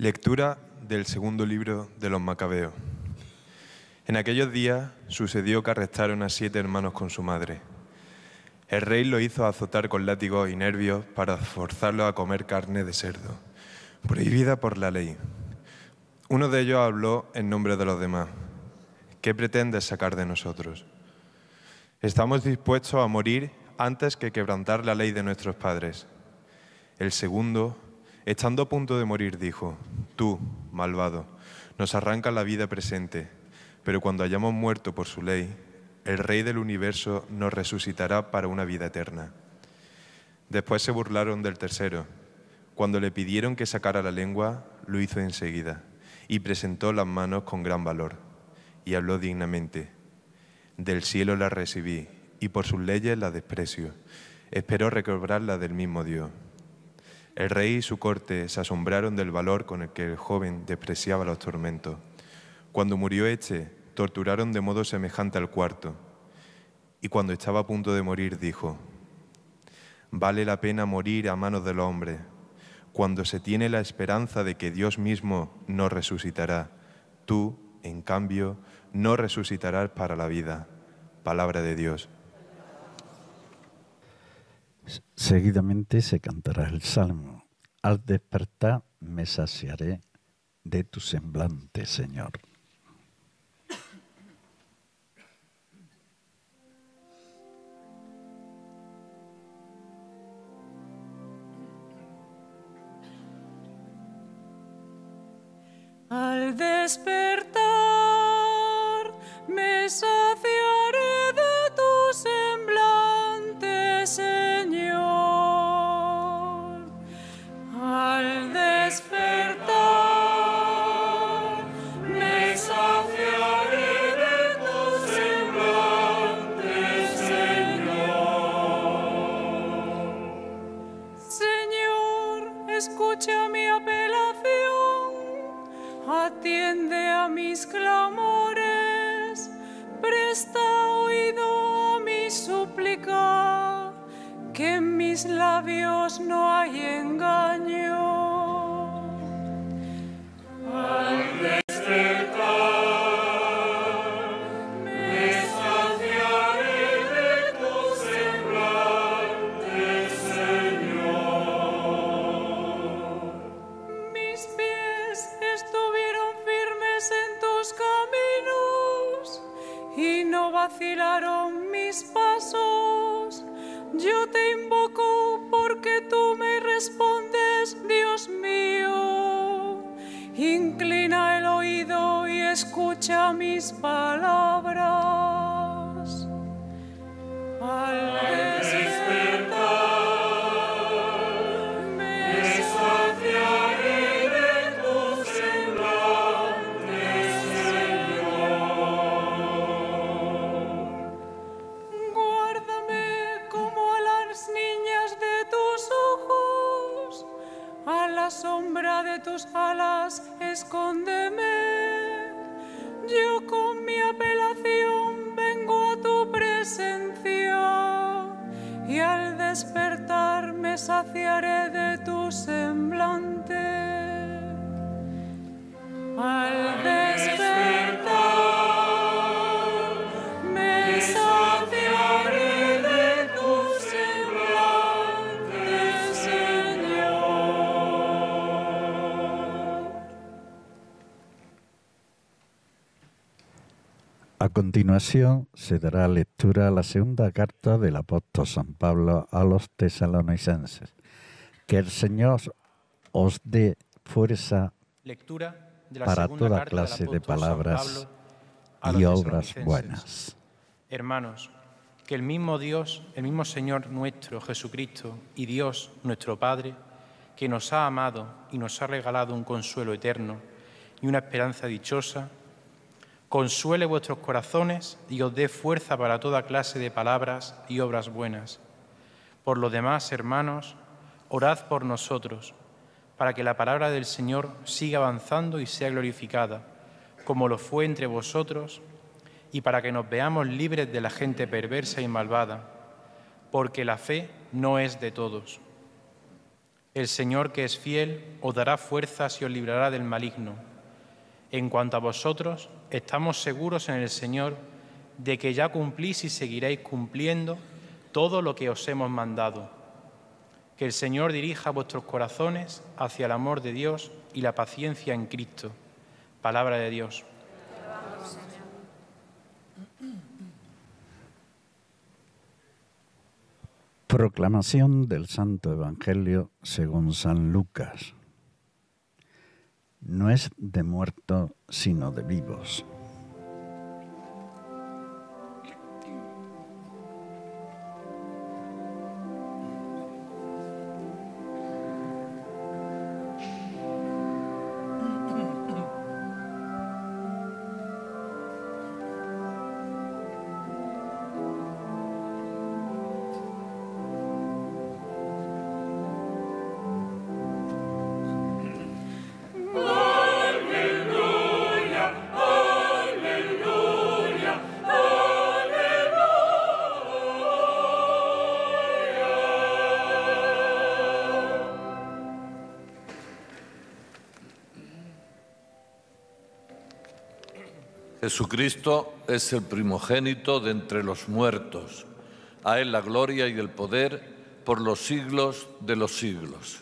Lectura del segundo libro de los Macabeos. En aquellos días sucedió que arrestaron a siete hermanos con su madre. El rey lo hizo azotar con látigos y nervios para forzarlo a comer carne de cerdo, prohibida por la ley. Uno de ellos habló en nombre de los demás. ¿Qué pretende sacar de nosotros? Estamos dispuestos a morir antes que quebrantar la ley de nuestros padres. El segundo Estando a punto de morir, dijo, tú, malvado, nos arranca la vida presente, pero cuando hayamos muerto por su ley, el Rey del universo nos resucitará para una vida eterna. Después se burlaron del tercero. Cuando le pidieron que sacara la lengua, lo hizo enseguida, y presentó las manos con gran valor, y habló dignamente. Del cielo la recibí, y por sus leyes la desprecio. Espero recobrarla del mismo Dios. El rey y su corte se asombraron del valor con el que el joven despreciaba los tormentos. Cuando murió Eche, torturaron de modo semejante al cuarto. Y cuando estaba a punto de morir, dijo, Vale la pena morir a manos del hombre, cuando se tiene la esperanza de que Dios mismo no resucitará. Tú, en cambio, no resucitarás para la vida. Palabra de Dios. Seguidamente se cantará el salmo. Al despertar me saciaré de tu semblante, Señor. Al despertar snow. tus alas escóndeme. Yo con mi apelación vengo a tu presencia y al despertar me saciaré de continuación se dará lectura a la segunda carta del apóstol San Pablo a los tesalonicenses. Que el Señor os dé fuerza lectura para toda clase de palabras y obras buenas. Hermanos, que el mismo Dios, el mismo Señor nuestro Jesucristo y Dios nuestro Padre, que nos ha amado y nos ha regalado un consuelo eterno y una esperanza dichosa, consuele vuestros corazones y os dé fuerza para toda clase de palabras y obras buenas. Por lo demás, hermanos, orad por nosotros, para que la palabra del Señor siga avanzando y sea glorificada, como lo fue entre vosotros, y para que nos veamos libres de la gente perversa y malvada, porque la fe no es de todos. El Señor que es fiel os dará fuerzas y os librará del maligno en cuanto a vosotros, estamos seguros en el Señor de que ya cumplís y seguiréis cumpliendo todo lo que os hemos mandado. Que el Señor dirija vuestros corazones hacia el amor de Dios y la paciencia en Cristo. Palabra de Dios. Proclamación del Santo Evangelio según San Lucas no es de muerto, sino de vivos. Jesucristo es el primogénito de entre los muertos. A Él la gloria y el poder por los siglos de los siglos.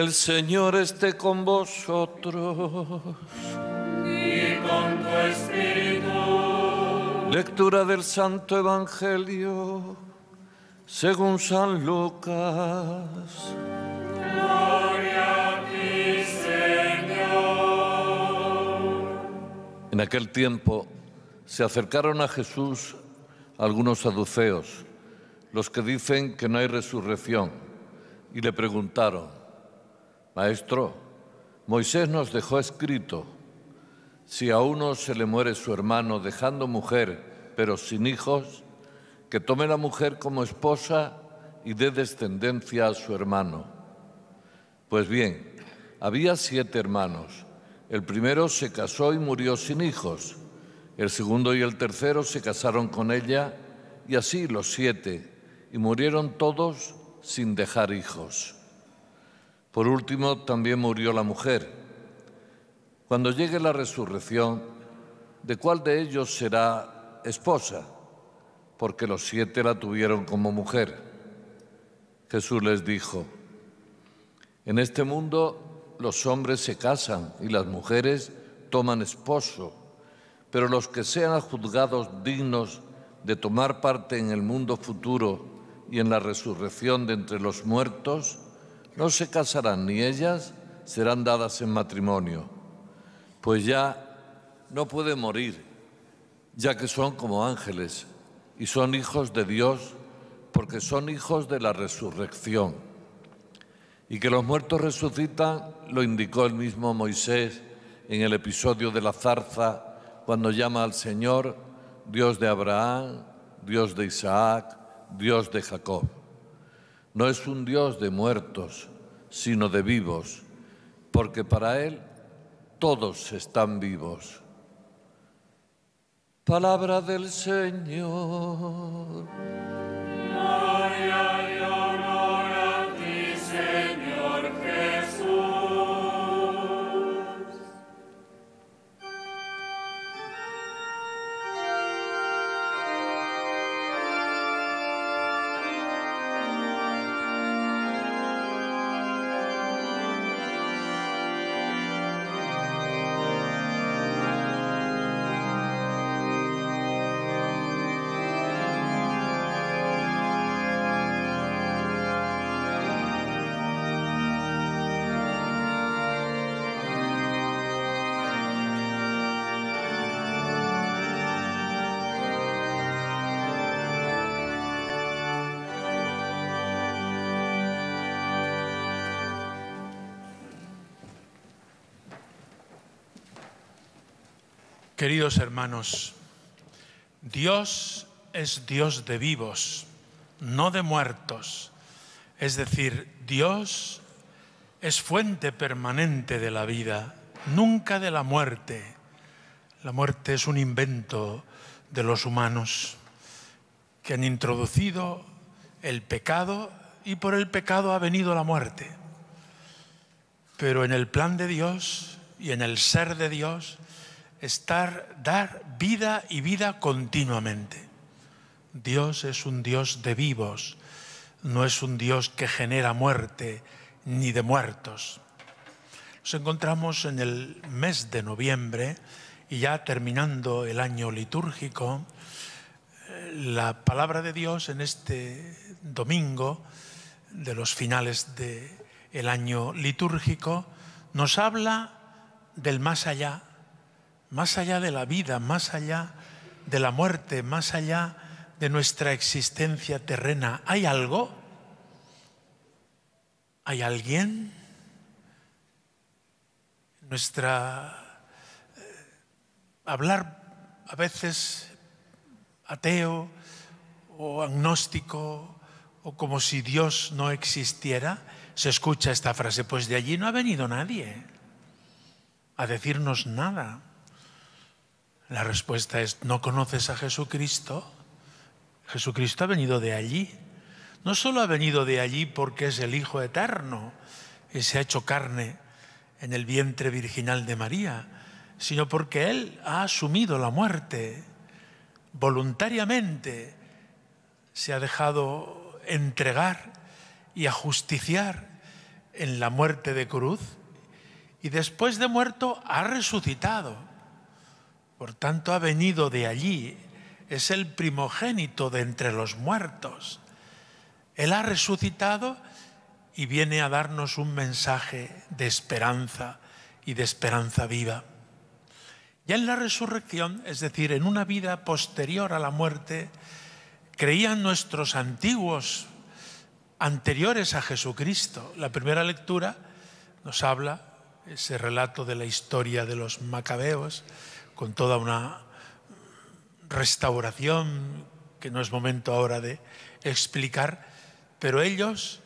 El Señor esté con vosotros. Y con tu espíritu. Lectura del Santo Evangelio según San Lucas. Gloria a ti, Señor. En aquel tiempo se acercaron a Jesús algunos saduceos, los que dicen que no hay resurrección, y le preguntaron Maestro, Moisés nos dejó escrito, si a uno se le muere su hermano dejando mujer, pero sin hijos, que tome la mujer como esposa y dé descendencia a su hermano. Pues bien, había siete hermanos. El primero se casó y murió sin hijos. El segundo y el tercero se casaron con ella, y así los siete, y murieron todos sin dejar hijos. Por último, también murió la mujer. Cuando llegue la resurrección, ¿de cuál de ellos será esposa? Porque los siete la tuvieron como mujer. Jesús les dijo, en este mundo los hombres se casan y las mujeres toman esposo, pero los que sean juzgados dignos de tomar parte en el mundo futuro y en la resurrección de entre los muertos, no se casarán ni ellas serán dadas en matrimonio, pues ya no pueden morir, ya que son como ángeles y son hijos de Dios porque son hijos de la resurrección. Y que los muertos resucitan lo indicó el mismo Moisés en el episodio de la zarza, cuando llama al Señor Dios de Abraham, Dios de Isaac, Dios de Jacob. No es un Dios de muertos, sino de vivos, porque para Él todos están vivos. Palabra del Señor. Queridos hermanos, Dios es Dios de vivos, no de muertos. Es decir, Dios es fuente permanente de la vida, nunca de la muerte. La muerte es un invento de los humanos que han introducido el pecado y por el pecado ha venido la muerte. Pero en el plan de Dios y en el ser de Dios, estar, dar vida y vida continuamente. Dios es un Dios de vivos, no es un Dios que genera muerte ni de muertos. Nos encontramos en el mes de noviembre y ya terminando el año litúrgico, eh, la palabra de Dios en este domingo de los finales del año litúrgico nos habla del más allá, más allá de la vida, más allá de la muerte, más allá de nuestra existencia terrena. ¿Hay algo? ¿Hay alguien? Nuestra... Eh, hablar a veces ateo o agnóstico o como si Dios no existiera, se escucha esta frase, pues de allí no ha venido nadie a decirnos nada. La respuesta es, ¿no conoces a Jesucristo? Jesucristo ha venido de allí. No solo ha venido de allí porque es el Hijo eterno y se ha hecho carne en el vientre virginal de María, sino porque Él ha asumido la muerte voluntariamente, se ha dejado entregar y ajusticiar en la muerte de cruz y después de muerto ha resucitado por tanto, ha venido de allí, es el primogénito de entre los muertos. Él ha resucitado y viene a darnos un mensaje de esperanza y de esperanza viva. Ya en la resurrección, es decir, en una vida posterior a la muerte, creían nuestros antiguos anteriores a Jesucristo. La primera lectura nos habla ese relato de la historia de los macabeos, con toda una restauración que no es momento ahora de explicar, pero ellos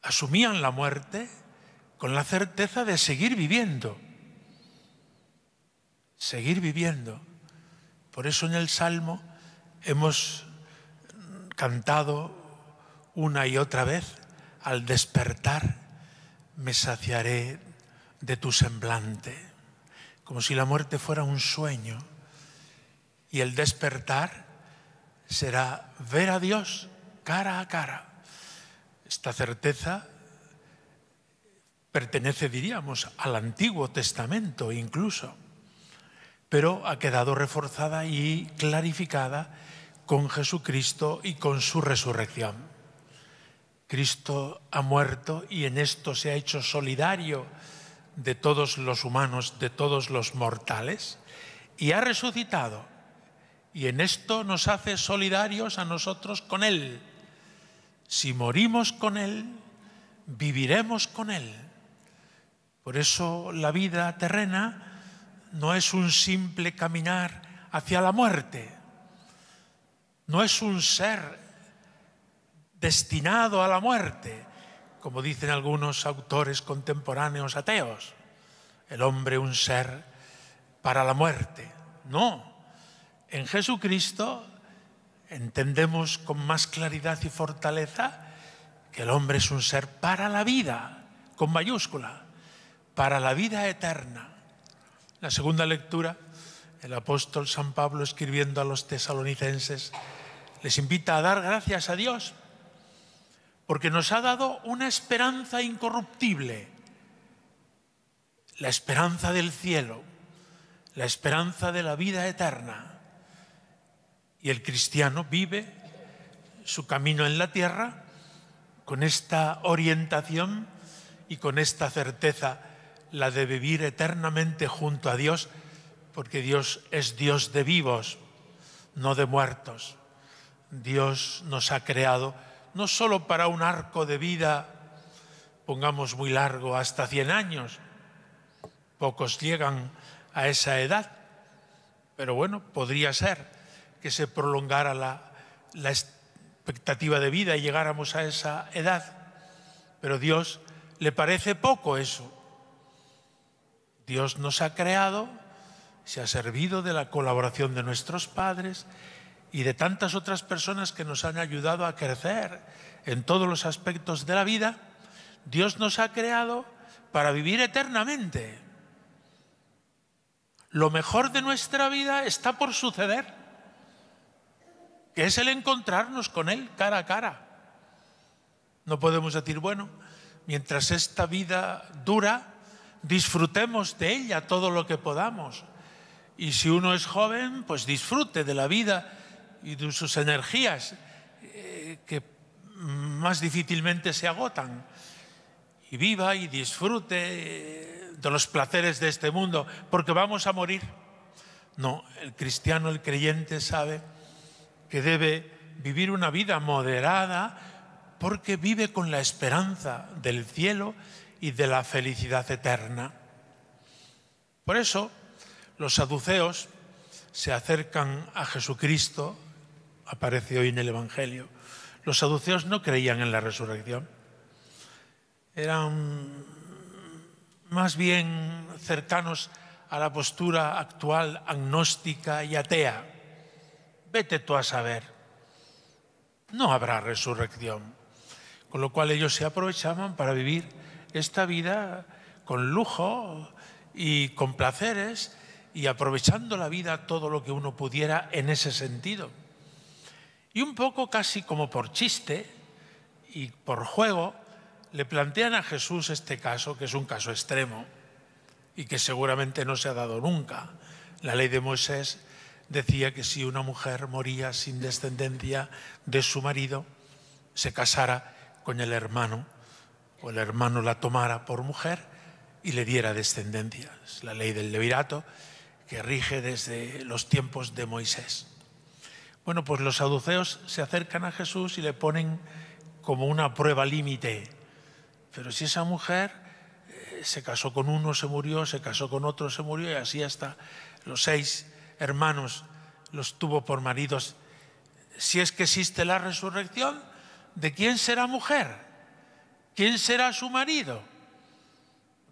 asumían la muerte con la certeza de seguir viviendo, seguir viviendo. Por eso en el Salmo hemos cantado una y otra vez, al despertar me saciaré de tu semblante como si la muerte fuera un sueño y el despertar será ver a Dios cara a cara. Esta certeza pertenece, diríamos, al Antiguo Testamento incluso, pero ha quedado reforzada y clarificada con Jesucristo y con su resurrección. Cristo ha muerto y en esto se ha hecho solidario de todos los humanos, de todos los mortales, y ha resucitado. Y en esto nos hace solidarios a nosotros con Él. Si morimos con Él, viviremos con Él. Por eso la vida terrena no es un simple caminar hacia la muerte, no es un ser destinado a la muerte, como dicen algunos autores contemporáneos ateos, el hombre un ser para la muerte. No, en Jesucristo entendemos con más claridad y fortaleza que el hombre es un ser para la vida, con mayúscula, para la vida eterna. La segunda lectura, el apóstol San Pablo escribiendo a los tesalonicenses, les invita a dar gracias a Dios porque nos ha dado una esperanza incorruptible, la esperanza del cielo, la esperanza de la vida eterna. Y el cristiano vive su camino en la tierra con esta orientación y con esta certeza, la de vivir eternamente junto a Dios, porque Dios es Dios de vivos, no de muertos. Dios nos ha creado no solo para un arco de vida, pongamos muy largo, hasta 100 años. Pocos llegan a esa edad, pero bueno, podría ser que se prolongara la, la expectativa de vida y llegáramos a esa edad. Pero Dios le parece poco eso. Dios nos ha creado, se ha servido de la colaboración de nuestros padres y de tantas otras personas que nos han ayudado a crecer en todos los aspectos de la vida, Dios nos ha creado para vivir eternamente. Lo mejor de nuestra vida está por suceder, que es el encontrarnos con Él cara a cara. No podemos decir, bueno, mientras esta vida dura, disfrutemos de ella todo lo que podamos. Y si uno es joven, pues disfrute de la vida y de sus energías eh, que más difícilmente se agotan. Y viva y disfrute eh, de los placeres de este mundo, porque vamos a morir. No, el cristiano, el creyente sabe que debe vivir una vida moderada porque vive con la esperanza del cielo y de la felicidad eterna. Por eso los saduceos se acercan a Jesucristo aparece hoy en el Evangelio. Los saduceos no creían en la resurrección. Eran más bien cercanos a la postura actual agnóstica y atea. Vete tú a saber. No habrá resurrección. Con lo cual ellos se aprovechaban para vivir esta vida con lujo y con placeres y aprovechando la vida todo lo que uno pudiera en ese sentido. Y un poco casi como por chiste y por juego, le plantean a Jesús este caso, que es un caso extremo y que seguramente no se ha dado nunca. La ley de Moisés decía que si una mujer moría sin descendencia de su marido, se casara con el hermano o el hermano la tomara por mujer y le diera descendencia. Es la ley del levirato que rige desde los tiempos de Moisés. Bueno, pues los saduceos se acercan a Jesús y le ponen como una prueba límite. Pero si esa mujer eh, se casó con uno, se murió, se casó con otro, se murió, y así hasta los seis hermanos los tuvo por maridos. Si es que existe la resurrección, ¿de quién será mujer? ¿Quién será su marido?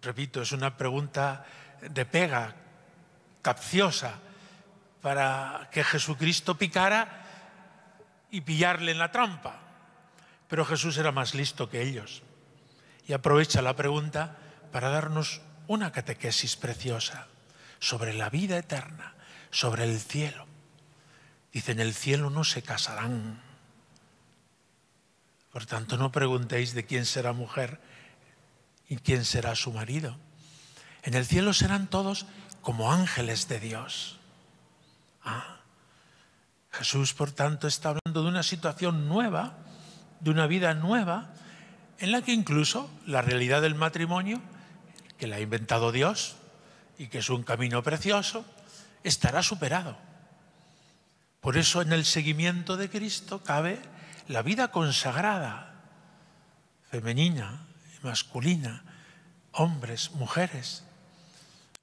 Repito, es una pregunta de pega, capciosa, para que Jesucristo picara y pillarle en la trampa. Pero Jesús era más listo que ellos. Y aprovecha la pregunta para darnos una catequesis preciosa sobre la vida eterna, sobre el cielo. Dice, en el cielo no se casarán. Por tanto, no preguntéis de quién será mujer y quién será su marido. En el cielo serán todos como ángeles de Dios. Ah, Jesús, por tanto, está hablando de una situación nueva, de una vida nueva, en la que incluso la realidad del matrimonio, que la ha inventado Dios y que es un camino precioso, estará superado. Por eso en el seguimiento de Cristo cabe la vida consagrada, femenina y masculina, hombres, mujeres,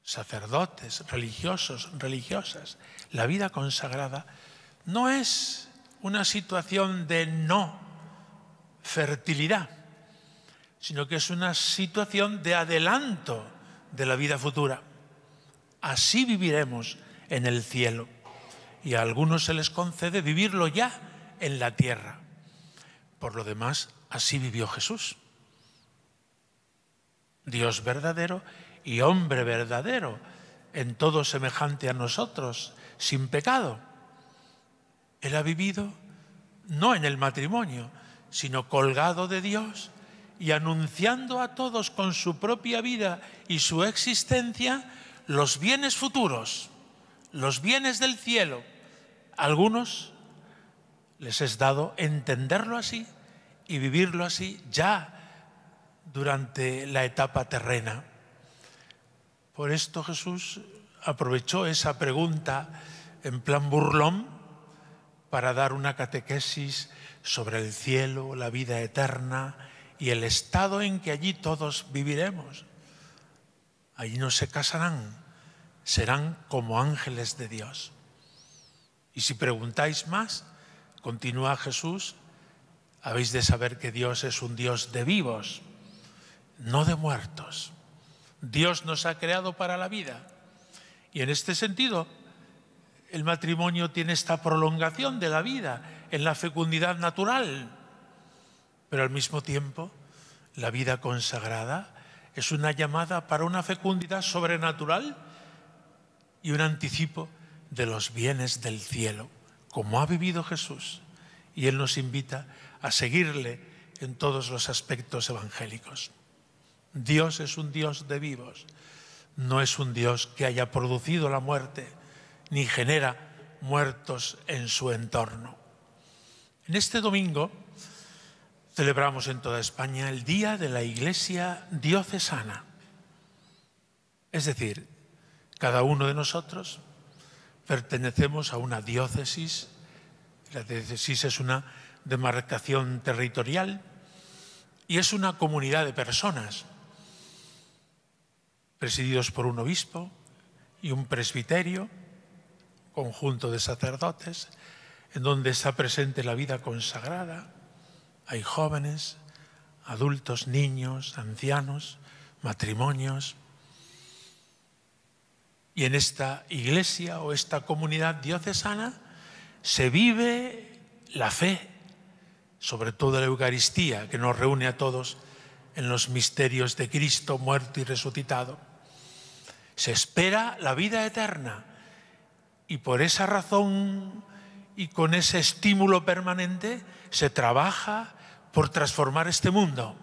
sacerdotes, religiosos, religiosas, la vida consagrada, no es una situación de no fertilidad, sino que es una situación de adelanto de la vida futura. Así viviremos en el cielo. Y a algunos se les concede vivirlo ya en la tierra. Por lo demás, así vivió Jesús. Dios verdadero y hombre verdadero, en todo semejante a nosotros, sin pecado. Él ha vivido no en el matrimonio, sino colgado de Dios y anunciando a todos con su propia vida y su existencia los bienes futuros, los bienes del cielo. A algunos les es dado entenderlo así y vivirlo así ya durante la etapa terrena. Por esto Jesús aprovechó esa pregunta en plan burlón para dar una catequesis sobre el cielo, la vida eterna y el estado en que allí todos viviremos. Allí no se casarán, serán como ángeles de Dios. Y si preguntáis más, continúa Jesús, habéis de saber que Dios es un Dios de vivos, no de muertos. Dios nos ha creado para la vida. Y en este sentido, el matrimonio tiene esta prolongación de la vida en la fecundidad natural, pero al mismo tiempo la vida consagrada es una llamada para una fecundidad sobrenatural y un anticipo de los bienes del cielo, como ha vivido Jesús. Y Él nos invita a seguirle en todos los aspectos evangélicos. Dios es un Dios de vivos, no es un Dios que haya producido la muerte ni genera muertos en su entorno. En este domingo celebramos en toda España el Día de la Iglesia Diocesana. Es decir, cada uno de nosotros pertenecemos a una diócesis. La diócesis es una demarcación territorial y es una comunidad de personas presididos por un obispo y un presbiterio, conjunto de sacerdotes, en donde está presente la vida consagrada. Hay jóvenes, adultos, niños, ancianos, matrimonios. Y en esta iglesia o esta comunidad diocesana se vive la fe, sobre todo la Eucaristía, que nos reúne a todos en los misterios de Cristo muerto y resucitado se espera la vida eterna. Y por esa razón y con ese estímulo permanente se trabaja por transformar este mundo.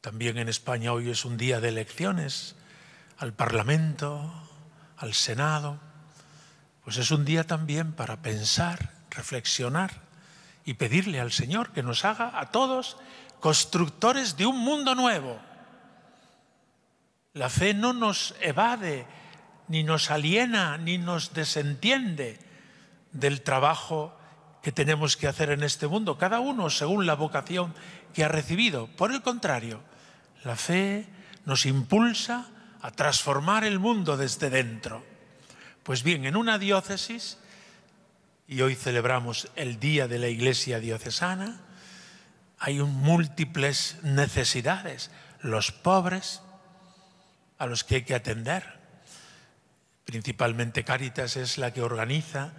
También en España hoy es un día de elecciones al Parlamento, al Senado. Pues es un día también para pensar, reflexionar y pedirle al Señor que nos haga a todos constructores de un mundo nuevo. La fe no nos evade, ni nos aliena, ni nos desentiende del trabajo que tenemos que hacer en este mundo, cada uno según la vocación que ha recibido. Por el contrario, la fe nos impulsa a transformar el mundo desde dentro. Pues bien, en una diócesis, y hoy celebramos el Día de la Iglesia Diocesana, hay múltiples necesidades. Los pobres, a los que hay que atender. Principalmente Cáritas es la que organiza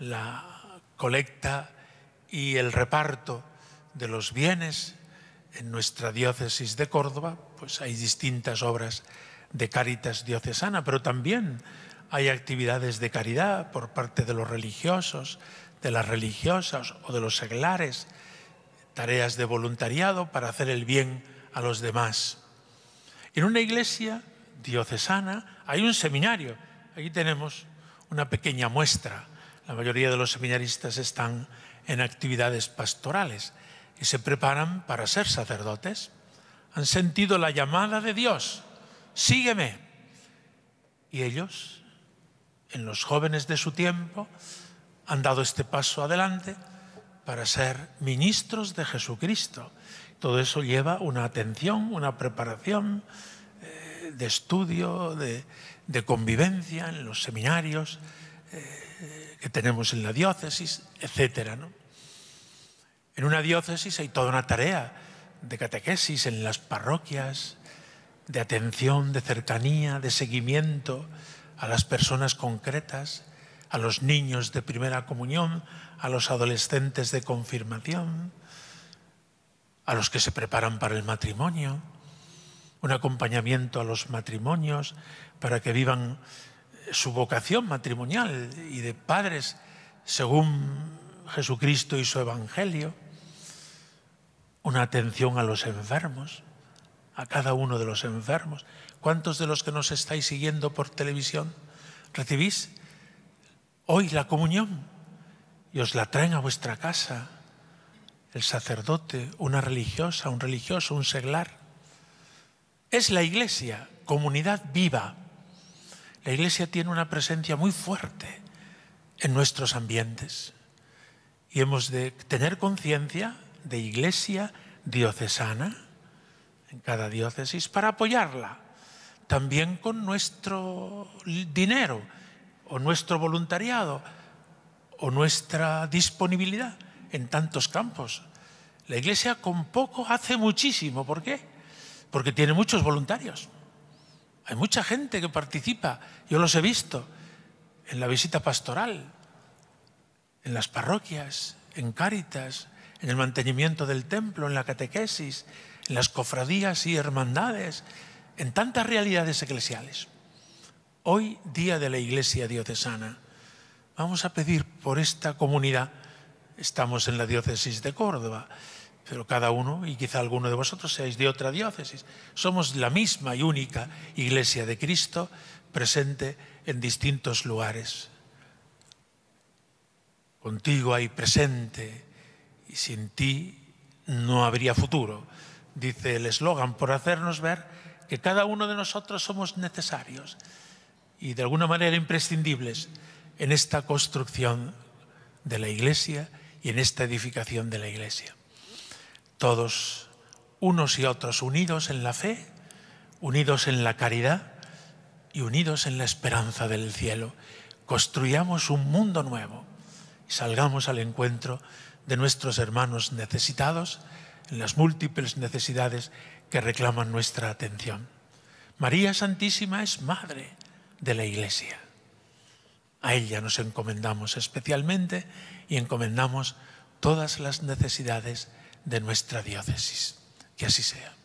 la colecta y el reparto de los bienes en nuestra diócesis de Córdoba, pues hay distintas obras de Cáritas diocesana, pero también hay actividades de caridad por parte de los religiosos, de las religiosas o de los seglares, tareas de voluntariado para hacer el bien a los demás. En una iglesia diocesana hay un seminario. Aquí tenemos una pequeña muestra. La mayoría de los seminaristas están en actividades pastorales y se preparan para ser sacerdotes. Han sentido la llamada de Dios. Sígueme. Y ellos, en los jóvenes de su tiempo, han dado este paso adelante para ser ministros de Jesucristo. Todo eso lleva una atención, una preparación, de, estudio, de, convivencia en los seminarios eh, que tenemos en la diócesis, etc. En una diócesis hay toda una tarea de catequesis en las parroquias, de atención, de cercanía, de seguimiento a las personas concretas, a los niños de primera comunión, a los adolescentes de confirmación, a los que se preparan para el matrimonio un acompañamiento a los matrimonios para que vivan eh, su vocación matrimonial y de padres según Jesucristo y su Evangelio, una atención a los enfermos, a cada uno de los enfermos. ¿Cuántos de los que nos estáis siguiendo por televisión recibís hoy la comunión y os la traen a vuestra casa? El sacerdote, una religiosa, un religioso, un seglar es la iglesia, comunidad viva. La iglesia tiene una presencia muy fuerte en nuestros ambientes y hemos de tener conciencia de iglesia diocesana en cada diócesis para apoyarla, también con nuestro dinero o nuestro voluntariado o nuestra disponibilidad en tantos campos. La iglesia con poco hace muchísimo. ¿Por qué? porque tiene muchos voluntarios. Hay mucha gente que participa, yo los he visto en la visita pastoral, en las parroquias, en Cáritas, en el mantenimiento del templo, en la catequesis, en las cofradías y hermandades, en tantas realidades eclesiales. Hoy, día de la Iglesia diocesana, vamos a pedir por esta comunidad, estamos en la diócesis de Córdoba, pero cada uno, y quizá alguno de vosotros seáis de otra diócesis, somos la misma y única iglesia de Cristo presente en distintos lugares. Contigo hay presente y sin ti no habría futuro, dice el eslogan, por hacernos ver que cada uno de nosotros somos necesarios y de alguna manera imprescindibles en esta construcción de la iglesia y en esta edificación de la iglesia todos unos y otros unidos en la fe, unidos en la caridad y unidos en la esperanza del cielo. Construyamos un mundo nuevo y salgamos al encuentro de nuestros hermanos necesitados en las múltiples necesidades que reclaman nuestra atención. María Santísima es Madre de la Iglesia. A ella nos encomendamos especialmente y encomendamos todas las necesidades de nuestra diócesis. Que así sea.